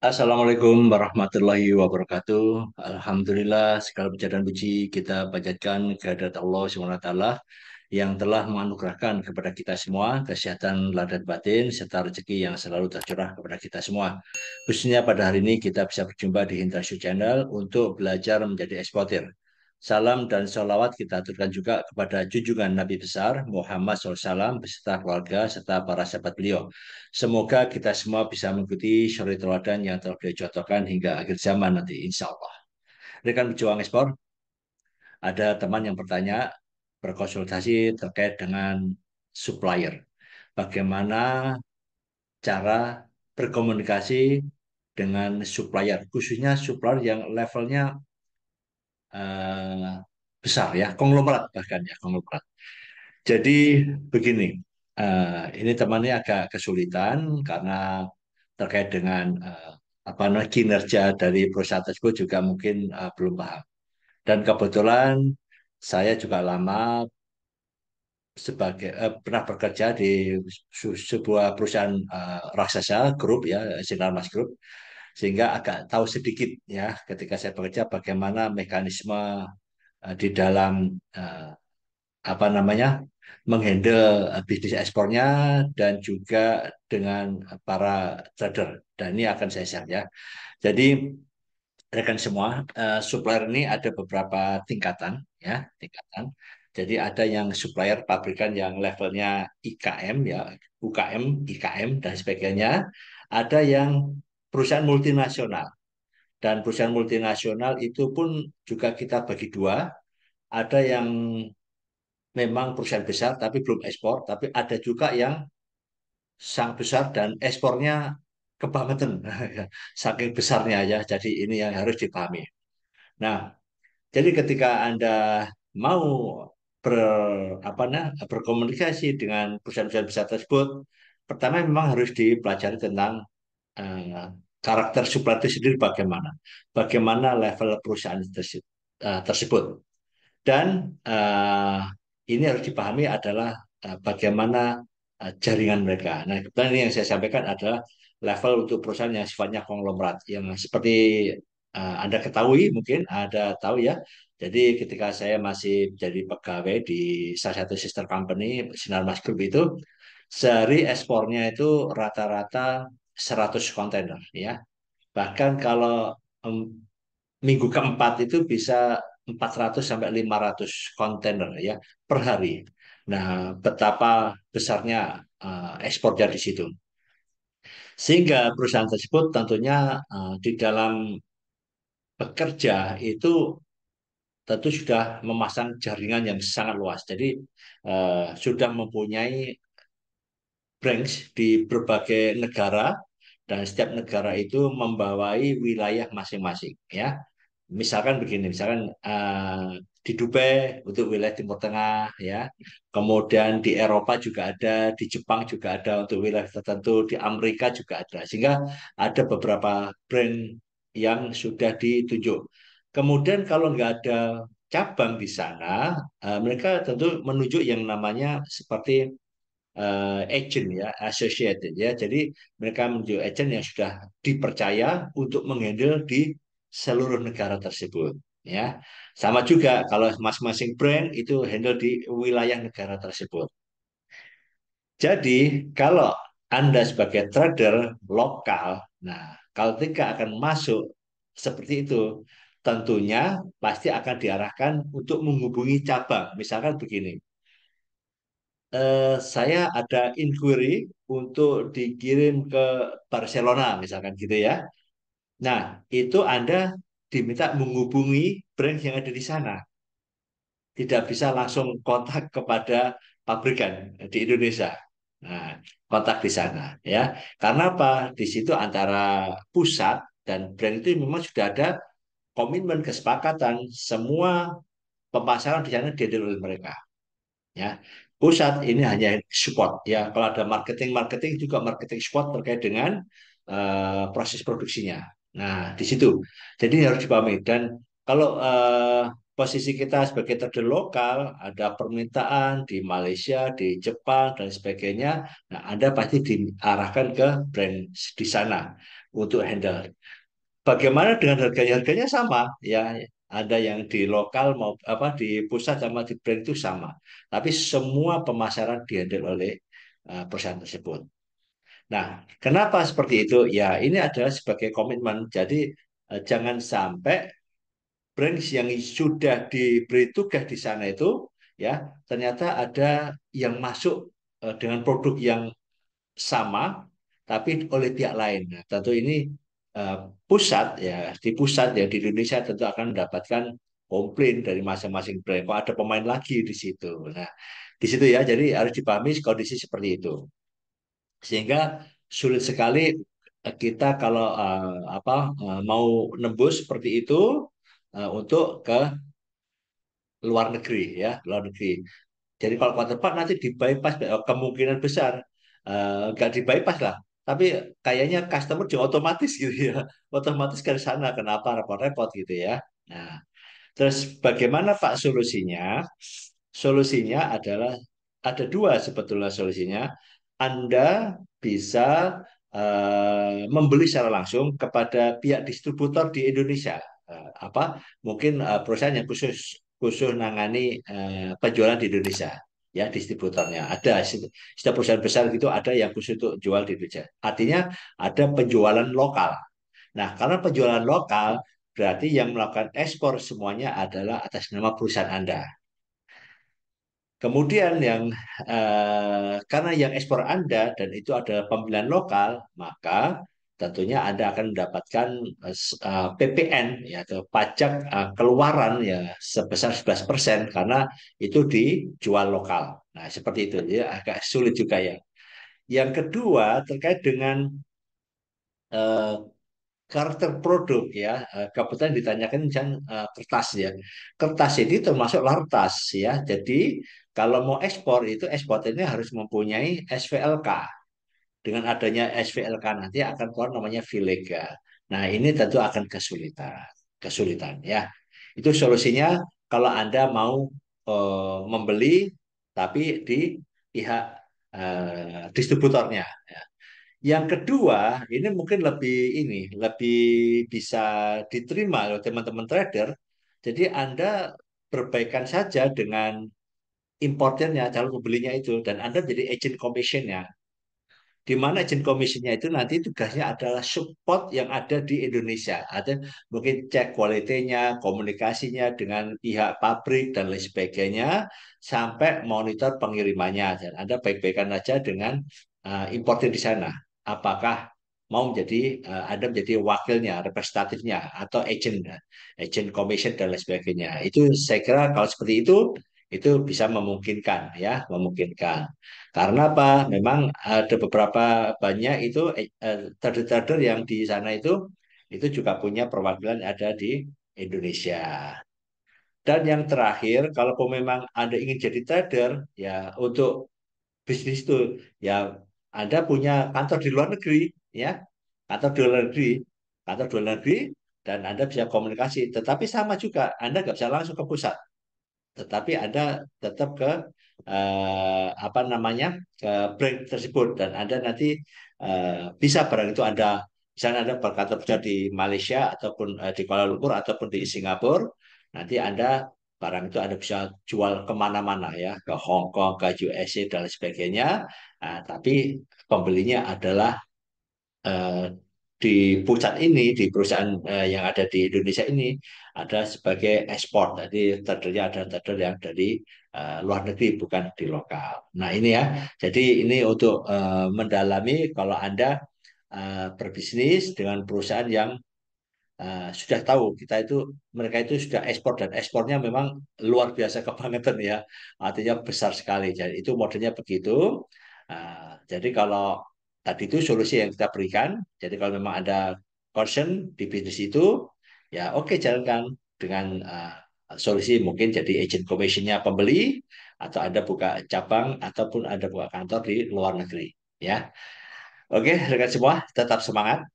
Assalamualaikum warahmatullahi wabarakatuh. Alhamdulillah segala puja dan puji kita panjatkan kehadirat Allah SWT yang telah menganugerahkan kepada kita semua kesehatan ladan batin serta rezeki yang selalu tercurah kepada kita semua. Khususnya pada hari ini kita bisa berjumpa di Hintasyu Channel untuk belajar menjadi eksportir. Salam dan sholawat kita aturkan juga kepada junjungan Nabi besar Muhammad SAW beserta keluarga serta para sahabat beliau. Semoga kita semua bisa mengikuti syariat teladan yang telah beliau contohkan hingga akhir zaman nanti insya Allah. Rekan pejuang ekspor, ada teman yang bertanya berkonsultasi terkait dengan supplier. Bagaimana cara berkomunikasi dengan supplier, khususnya supplier yang levelnya eh, besar ya, konglomerat bahkan ya konglomerat. Jadi begini, eh, ini temannya agak kesulitan karena terkait dengan eh, apa namanya kinerja dari perusahaan tersebut juga mungkin eh, belum paham. Dan kebetulan saya juga lama sebagai eh, pernah bekerja di sebuah perusahaan eh, raksasa grup ya Sinarmas Group sehingga agak tahu sedikit ya ketika saya bekerja bagaimana mekanisme eh, di dalam eh, apa namanya menghandle eh, bisnis ekspornya dan juga dengan para trader dan ini akan saya share ya. Jadi rekan semua, supplier ini ada beberapa tingkatan ya, tingkatan. Jadi ada yang supplier pabrikan yang levelnya IKM ya, UKM, IKM dan sebagainya. Ada yang perusahaan multinasional. Dan perusahaan multinasional itu pun juga kita bagi dua. Ada yang memang perusahaan besar tapi belum ekspor, tapi ada juga yang sangat besar dan ekspornya kebangetan saking besarnya ya jadi ini yang harus dipahami nah jadi ketika anda mau ber apa nah, berkomunikasi dengan perusahaan-perusahaan besar tersebut pertama memang harus dipelajari tentang Eh, karakter karakter itu sendiri bagaimana, bagaimana level perusahaan eh, tersebut. Dan uh, ini harus dipahami adalah uh, bagaimana uh, jaringan mereka. Nah, kebetulan ini yang saya sampaikan adalah level untuk perusahaan yang sifatnya konglomerat, yang seperti uh, Anda ketahui mungkin ada tahu ya. Jadi ketika saya masih jadi pegawai di salah satu sister company Sinar Mas Group itu sehari ekspornya itu rata-rata 100 kontainer ya. Bahkan kalau um, minggu keempat itu bisa 400 sampai 500 kontainer ya per hari. Nah, betapa besarnya uh, ekspornya di situ. Sehingga perusahaan tersebut tentunya uh, di dalam bekerja itu tentu sudah memasang jaringan yang sangat luas. Jadi uh, sudah mempunyai branch di berbagai negara dan setiap negara itu membawai wilayah masing-masing ya misalkan begini misalkan uh, di Dubai untuk wilayah Timur Tengah ya kemudian di Eropa juga ada di Jepang juga ada untuk wilayah tertentu di Amerika juga ada sehingga ada beberapa brand yang sudah ditunjuk kemudian kalau nggak ada cabang di sana uh, mereka tentu menunjuk yang namanya seperti uh, agent ya, associated ya. Jadi mereka menjadi agent yang sudah dipercaya untuk menghandle di seluruh negara tersebut ya. Sama juga kalau masing-masing brand itu handle di wilayah negara tersebut. Jadi kalau Anda sebagai trader lokal, nah kalau ketika akan masuk seperti itu, tentunya pasti akan diarahkan untuk menghubungi cabang. Misalkan begini, eh, saya ada inquiry untuk dikirim ke Barcelona misalkan gitu ya. Nah, itu Anda diminta menghubungi brand yang ada di sana. Tidak bisa langsung kontak kepada pabrikan di Indonesia. Nah, kontak di sana ya. Karena apa? Di situ antara pusat dan brand itu memang sudah ada komitmen kesepakatan semua pemasaran di sana di oleh mereka. Ya pusat ini hanya support ya kalau ada marketing marketing juga marketing support terkait dengan uh, proses produksinya nah di situ jadi harus dipahami dan kalau uh, posisi kita sebagai trader lokal ada permintaan di Malaysia di Jepang dan sebagainya nah anda pasti diarahkan ke brand di sana untuk handle bagaimana dengan harganya harganya sama ya ada yang di lokal mau apa di pusat sama di brand itu sama tapi semua pemasaran dihandle oleh uh, perusahaan tersebut nah kenapa seperti itu ya ini adalah sebagai komitmen jadi uh, jangan sampai brand yang sudah diberi tugas di sana itu ya ternyata ada yang masuk uh, dengan produk yang sama tapi oleh pihak lain nah, tentu ini Eh, pusat ya di pusat ya di Indonesia tentu akan mendapatkan komplain dari masing-masing brand kok ada pemain lagi di situ nah di situ ya jadi harus dipahami kondisi seperti itu sehingga sulit sekali eh, kita kalau uh, apa uh, mau nembus seperti itu uh, untuk ke luar negeri ya luar negeri jadi kalau kuat tepat nanti di bypass kemungkinan besar nggak gak di bypass lah tapi kayaknya customer juga otomatis gitu ya otomatis ke sana kenapa repot-repot gitu ya nah terus bagaimana pak solusinya solusinya adalah ada dua sebetulnya solusinya anda bisa uh, membeli secara langsung kepada pihak distributor di Indonesia uh, apa mungkin uh, perusahaan yang khusus khusus nangani uh, penjualan di Indonesia ya distributornya. Ada setiap perusahaan besar itu ada yang khusus untuk jual di Indonesia. Artinya ada penjualan lokal. Nah, karena penjualan lokal berarti yang melakukan ekspor semuanya adalah atas nama perusahaan Anda. Kemudian yang eh, karena yang ekspor Anda dan itu adalah pembelian lokal, maka tentunya Anda akan mendapatkan uh, eh, eh, PPN ya atau pajak uh, keluaran ya sebesar 11% karena itu dijual lokal. Nah, seperti itu ya agak sulit juga ya. Yang kedua terkait dengan uh, karakter produk ya. Uh, kebetulan ditanyakan tentang uh, kertas ya. Kertas ini termasuk lartas ya. Jadi kalau mau ekspor itu ekspor ini harus mempunyai SVLK dengan adanya SVLK nanti akan keluar namanya Vilega. Nah, ini tentu akan kesulitan, kesulitan ya. Itu solusinya kalau Anda mau eh, membeli tapi di pihak eh, distributornya. Ya. Yang kedua, ini mungkin lebih ini lebih bisa diterima oleh teman-teman trader. Jadi Anda perbaikan saja dengan importernya, calon pembelinya itu, dan Anda jadi agent commissionnya di mana Agent komisinya itu nanti tugasnya adalah support yang ada di Indonesia. Ada mungkin cek kualitinya, komunikasinya dengan pihak pabrik dan lain sebagainya, sampai monitor pengirimannya. Dan Anda baik-baikan aja dengan uh, importer di sana. Apakah mau menjadi uh, Anda menjadi wakilnya, representatifnya, atau agent, agent commission dan lain sebagainya. Itu saya kira kalau seperti itu itu bisa memungkinkan ya memungkinkan karena apa memang ada beberapa banyak itu eh, trader-trader yang di sana itu itu juga punya perwakilan ada di Indonesia dan yang terakhir kalau memang anda ingin jadi trader ya untuk bisnis itu ya anda punya kantor di luar negeri ya kantor di luar negeri kantor di luar negeri dan anda bisa komunikasi tetapi sama juga anda nggak bisa langsung ke pusat tetapi Anda tetap ke eh, apa namanya ke brand tersebut dan Anda nanti eh, bisa barang itu Anda misalnya ada berkantor kerja di Malaysia ataupun eh, di Kuala Lumpur ataupun di Singapura nanti Anda barang itu Anda bisa jual kemana-mana ya ke Hong Kong ke USA dan sebagainya nah, tapi pembelinya adalah eh, di pusat ini di perusahaan uh, yang ada di Indonesia ini ada sebagai ekspor jadi terdiri ada trader yang dari uh, luar negeri bukan di lokal. Nah ini ya jadi ini untuk uh, mendalami kalau anda uh, berbisnis dengan perusahaan yang Uh, sudah tahu kita itu mereka itu sudah ekspor dan ekspornya memang luar biasa kebangetan ya artinya besar sekali jadi itu modelnya begitu uh, jadi kalau tadi itu solusi yang kita berikan. Jadi kalau memang ada concern di bisnis itu, ya oke okay, jalankan dengan uh, solusi mungkin jadi agent commissionnya pembeli atau ada buka cabang ataupun ada buka kantor di luar negeri ya. Oke, okay, rekan semua tetap semangat.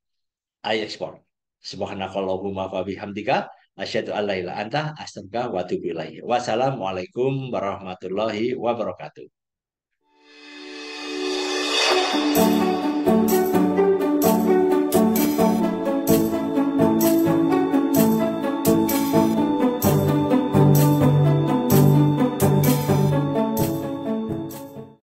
Ayo ekspor. Subhanakallahumma wa bihamdika asyhadu an la ilaha anta astaghfiruka wa atubu Wassalamualaikum warahmatullahi wabarakatuh.